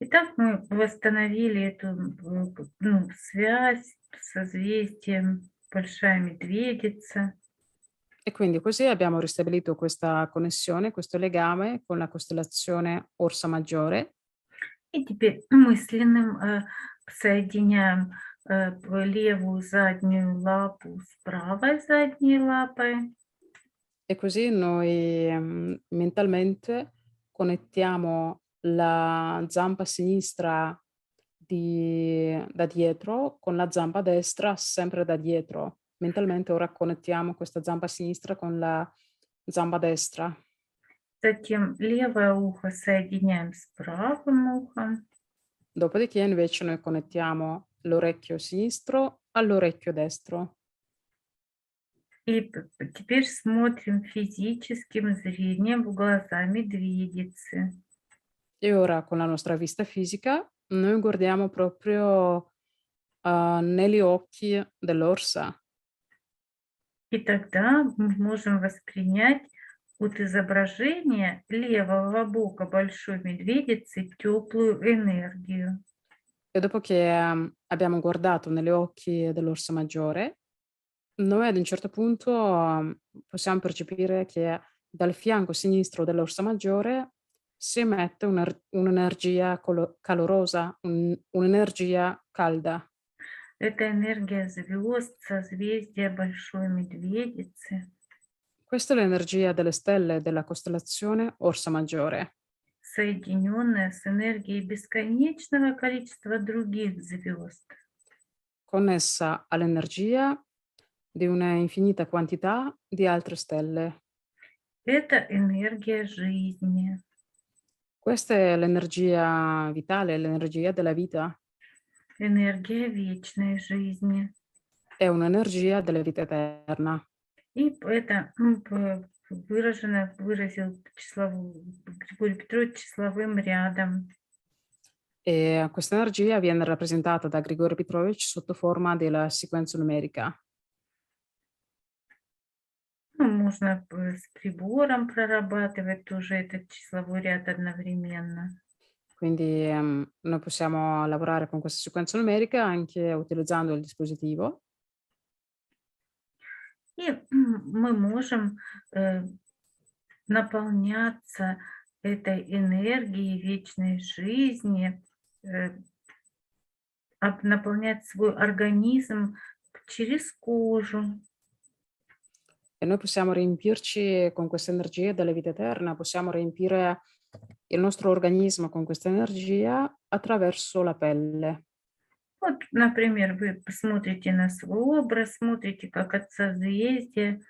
Итак, мы восстановили эту ну, связь, созвездие, большая медведица. E quindi così abbiamo ristabilito questa connessione, questo legame con la costellazione Orsa Maggiore. И теперь мысленным э, соединяем э, левую заднюю лапу с правой задней лапой. E così noi mentalmente connettiamo la zampa sinistra di, da dietro con la zampa destra sempre da dietro. Mentalmente ora connettiamo questa zampa sinistra con la zampa destra. Затем левое ухо соединяем с правым ухом. Dopodiché invece noi connettiamo l'orecchio sinistro all'orecchio destro. И теперь смотрим физическим зрением в глаза медведицы. E ora con la nostra vista fisica noi guardiamo proprio uh, negli occhi dell'orsa. И тогда мы можем воспринять от изображения левого бока большой медведицы теплую энергию. E dopo che abbiamo guardato negli occhi dell'orsa maggiore, noi ad un certo punto hm, possiamo percepire che dal fianco sinistro dell'orsa maggiore si emette un'energia calorosa, un'energia calda. Это Questa è l'energia delle stelle della costellazione Orsa Maggiore. Connessa all'energia di una infinita quantità di altre stelle. Это энергия жизни. Questa è l'energia vitale, l'energia della vita. Энергия вечной жизни. È un'energia della vita eterna. И это выражено, выразил Григорий Петрович числовым рядом. E questa energia viene rappresentata da Grigore Petrovich sotto forma della sequenza numerica. можно э, с прибором прорабатывать уже этот числовой ряд одновременно. Quindi um, noi possiamo lavorare con questa sequenza numerica anche utilizzando il dispositivo. И мы можем э, наполняться этой энергией вечной жизни, э, наполнять свой организм через кожу e noi possiamo riempirci con questa energia della vita eterna, possiamo riempire il nostro organismo con questa energia attraverso la pelle. Вот, например, вы посмотрите на свой образ, смотрите, как от созвездия,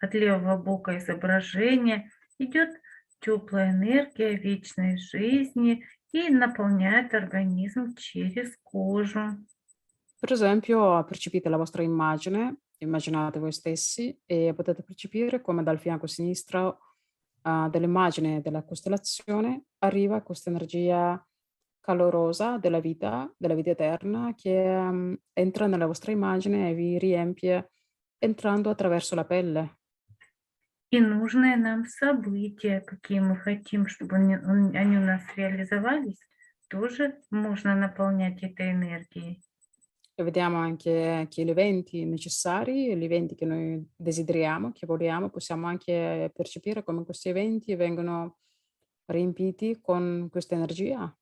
от левого бока изображения идет теплая энергия вечной жизни и наполняет организм через кожу. Per esempio, percepite la vostra immagine, immaginate voi stessi e potete percepire come dal fianco sinistro uh, dell'immagine della costellazione arriva questa energia calorosa della vita, della vita eterna, che um, entra nella vostra immagine e vi riempie entrando attraverso la pelle. И нужное нам событие, какие мы хотим, чтобы они у нас реализовались, тоже можно наполнять этой энергией e vediamo anche, anche gli eventi necessari, gli eventi che noi desideriamo, che vogliamo, possiamo anche percepire come questi eventi vengono riempiti con questa energia,